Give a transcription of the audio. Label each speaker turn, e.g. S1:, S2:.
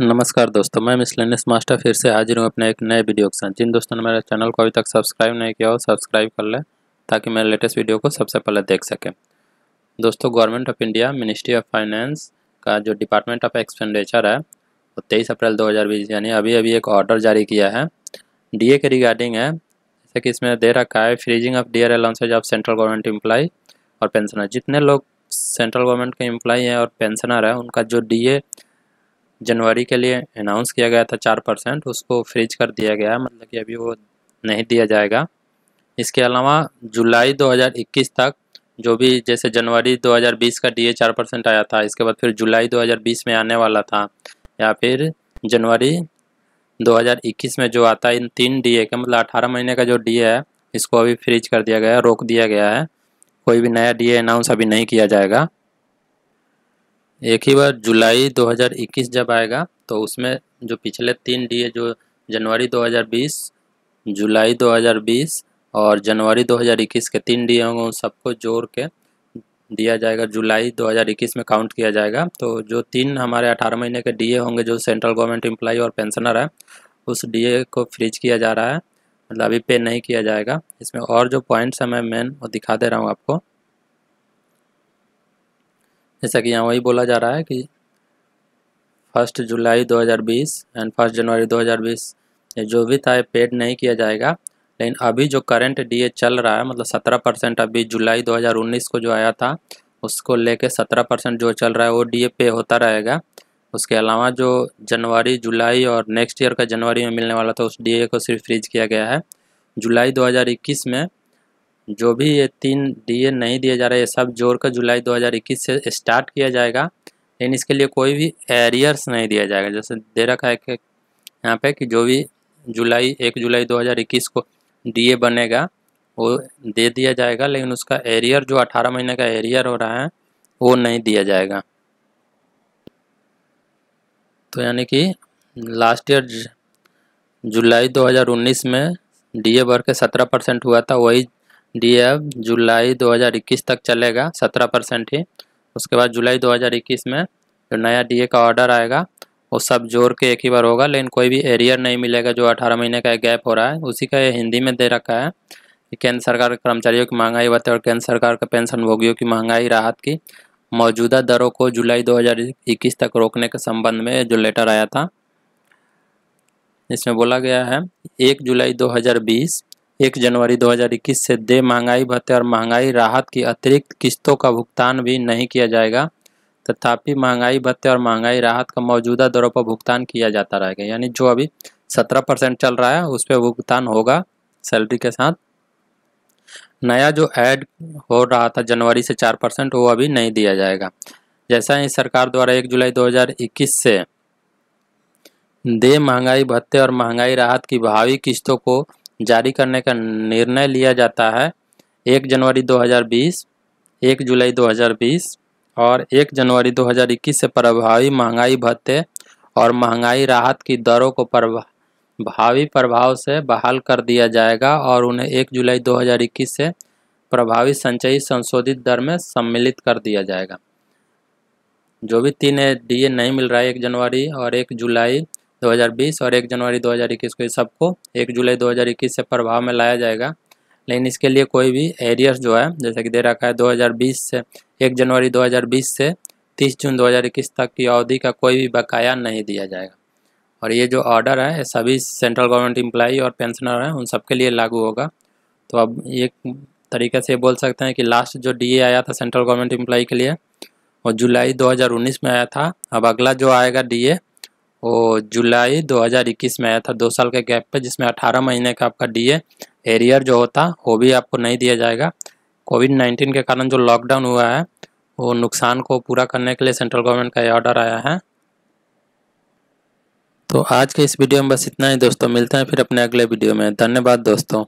S1: नमस्कार दोस्तों मैं मिसलेनियस मास्टर फिर से हाजिर हूँ अपने एक नए वीडियो के साथ जिन दोस्तों ने मेरे चैनल को अभी तक सब्सक्राइब नहीं किया हो सब्सक्राइब कर लें ताकि मेरे लेटेस्ट वीडियो को सबसे पहले देख सकें दोस्तों government of India ministry of finance का जो डिपार्टमेंट ऑफ एक्सपेंडिचर है वो तेईस अप्रैल दो यानी अभी अभी एक ऑर्डर जारी किया है डी के रिगार्डिंग है जैसे कि इसमें दे रखा है freezing of dear allowances of central government employee और पेंशनर जितने लोग सेंट्रल गवर्नमेंट के एम्प्लाई हैं और पेंशनर हैं उनका जो डी जनवरी के लिए अनाउंस किया गया था चार परसेंट उसको फ्रीज कर दिया गया है मतलब कि अभी वो नहीं दिया जाएगा इसके अलावा जुलाई 2021 तक जो भी जैसे जनवरी 2020 का डीए चार परसेंट आया था इसके बाद फिर जुलाई 2020 में आने वाला था या फिर जनवरी 2021 में जो आता है इन तीन डीए का मतलब अठारह महीने का जो डीए है इसको अभी फ्रीज कर दिया गया है रोक दिया गया है कोई भी नया डी अनाउंस अभी नहीं किया जाएगा एक ही बार जुलाई 2021 जब आएगा तो उसमें जो पिछले तीन डी जो जनवरी 2020 जुलाई 2020 और जनवरी 2021 के तीन डी होंगे उन सबको जोड़ के दिया जाएगा जुलाई 2021 में काउंट किया जाएगा तो जो तीन हमारे 18 महीने के डीए होंगे जो सेंट्रल गवर्नमेंट एम्प्लॉई और पेंशनर है उस डीए को फ्रीज किया जा रहा है मतलब अभी पे नहीं किया जाएगा इसमें और जो पॉइंट्स हैं मैं मेन वो दिखा दे रहा हूँ आपको जैसा कि यहाँ वही बोला जा रहा है कि फर्स्ट जुलाई 2020 एंड फर्स्ट जनवरी 2020 ये जो भी था पेड नहीं किया जाएगा लेकिन अभी जो करंट डीए चल रहा है मतलब सत्रह परसेंट अभी जुलाई 2019 को जो आया था उसको लेके सत्रह परसेंट जो चल रहा है वो डीए पे होता रहेगा उसके अलावा जो जनवरी जुलाई और नेक्स्ट ईयर का जनवरी में मिलने वाला था उस डी को सिर्फ फ्रीज किया गया है जुलाई दो में जो भी ये तीन डीए नहीं दिए जा रहे ये सब जोड़ कर जुलाई 2021 से स्टार्ट किया जाएगा लेकिन इसके लिए कोई भी एरियर्स नहीं दिया जाएगा जैसे दे रखा है कि यहाँ पे कि जो भी जुलाई एक जुलाई 2021 को डीए बनेगा वो दे दिया जाएगा लेकिन उसका एरियर जो 18 महीने का एरियर हो रहा है वो नहीं दिया जाएगा तो यानी कि लास्ट ईयर जुलाई दो में ए भर के सत्रह परसेंट हुआ था वही डी जुलाई 2021 तक चलेगा 17 परसेंट ही उसके बाद जुलाई 2021 में जो नया डीए का ऑर्डर आएगा वो सब जोड़ के एक ही बार होगा लेकिन कोई भी एरियर नहीं मिलेगा जो 18 महीने का गैप हो रहा है उसी का ये हिंदी में दे रखा है केंद्र सरकार के कर्मचारियों की महंगाई बताए और केंद्र सरकार के पेंशनभोगियों की महंगाई राहत की मौजूदा दरों को जुलाई दो तक रोकने के संबंध में जो लेटर आया था इसमें बोला गया है एक जुलाई दो एक जनवरी 2021 से दे महंगाई भत्ते और महंगाई राहत की अतिरिक्त किस्तों का भुगतान भी नहीं किया जाएगा तथापि महंगाई भत्ते और महंगाई राहत का मौजूदा दरों पर भुगतान किया जाता रहेगा यानी जो अभी सत्रह परसेंट चल रहा है उस पर भुगतान होगा सैलरी के साथ नया जो ऐड हो रहा था जनवरी से चार परसेंट वो अभी नहीं दिया जाएगा जैसा ही सरकार द्वारा एक जुलाई 2021 से दे महंगाई भत्ते और महंगाई राहत की भावी किस्तों को जारी करने का निर्णय लिया जाता है एक जनवरी 2020, एक जुलाई 2020 और एक जनवरी 2021 से प्रभावी महंगाई भत्ते और महंगाई राहत की दरों को प्रभावी प्रभाव से बहाल कर दिया जाएगा और उन्हें एक जुलाई 2021 से प्रभावी संचयी संशोधित दर में सम्मिलित कर दिया जाएगा जो भी तीन डी ए नहीं मिल रहा है एक जनवरी और एक जुलाई 2020 और 1 जनवरी 2021 को ये सबको 1 जुलाई 2021 से प्रभाव में लाया जाएगा लेकिन इसके लिए कोई भी एरियर्स जो है जैसे कि दे रखा है 2020 से 1 जनवरी 2020 से 30 जून 2021 तक की अवधि का कोई भी बकाया नहीं दिया जाएगा और ये जो ऑर्डर है सभी सेंट्रल गवर्नमेंट एम्प्लाई और पेंशनर हैं उन सबके लिए लागू होगा तो अब एक तरीके से बोल सकते हैं कि लास्ट जो डी आया था सेंट्रल गवर्नमेंट एम्प्लाई के लिए वो जुलाई 2019 में आया था अब अगला जो आएगा डीए वो जुलाई 2021 में आया था दो साल के गैप पे जिसमें 18 महीने का आपका डीए एरियर जो होता वो भी आपको नहीं दिया जाएगा कोविड 19 के कारण जो लॉकडाउन हुआ है वो नुकसान को पूरा करने के लिए सेंट्रल गवर्नमेंट का ये ऑर्डर आया है तो आज के इस वीडियो में बस इतना ही दोस्तों मिलते हैं फिर अपने अगले वीडियो में धन्यवाद दोस्तों